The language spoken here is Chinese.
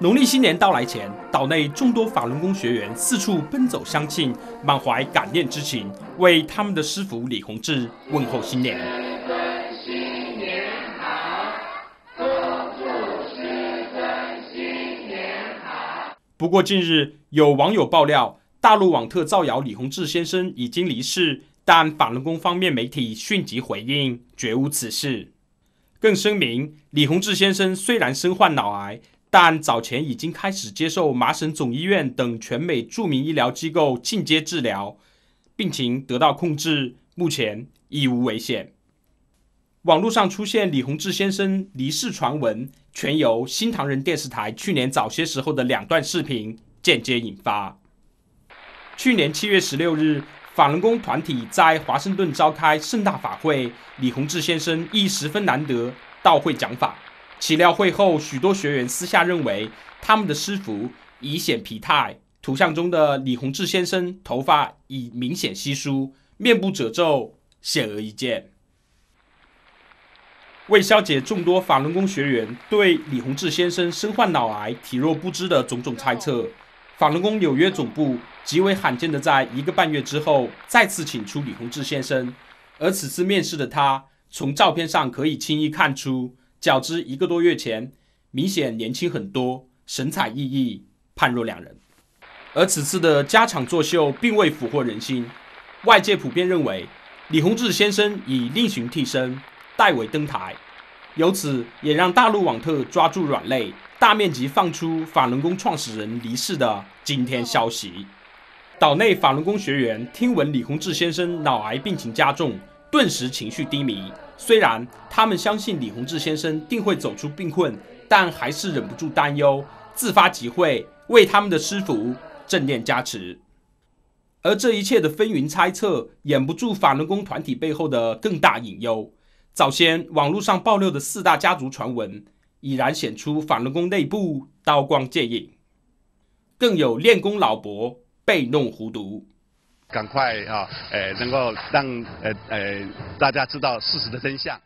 农历新年到来前，岛内众多法轮功学员四处奔走相庆，满怀感念之情，为他们的师傅李洪志问候新年。不过，近日有网友爆料，大陆网特造谣李洪志先生已经离世，但法轮功方面媒体迅即回应，绝无此事。更声明，李洪志先生虽然身患脑癌。但早前已经开始接受麻省总医院等全美著名医疗机构进阶治疗，病情得到控制，目前已无危险。网络上出现李洪志先生离世传闻，全由新唐人电视台去年早些时候的两段视频间接引发。去年七月十六日，法轮功团体在华盛顿召开盛大法会，李洪志先生亦十分难得到会讲法。岂料会后，许多学员私下认为他们的师傅已显疲态。图像中的李洪志先生头发已明显稀疏，面部褶皱显而易见。为消解众多法轮功学员对李洪志先生身患脑癌、体弱不支的种种猜测，法轮功纽约总部极为罕见的，在一个半月之后再次请出李洪志先生。而此次面试的他，从照片上可以轻易看出。较之一个多月前，明显年轻很多，神采奕奕，判若两人。而此次的加场作秀并未俘获人心，外界普遍认为李洪志先生已另寻替身代为登台，由此也让大陆网特抓住软肋，大面积放出法轮功创始人离世的惊天消息。岛内法轮功学员听闻李洪志先生脑癌病情加重，顿时情绪低迷。虽然他们相信李洪志先生定会走出病困，但还是忍不住担忧，自发集会为他们的师傅正念加持。而这一切的纷纭猜测，掩不住法轮功团体背后的更大隐忧。早先网络上爆料的四大家族传闻，已然显出法轮功内部刀光剑影。更有练功老伯被弄糊涂。赶快啊！呃，能够让呃呃大家知道事实的真相。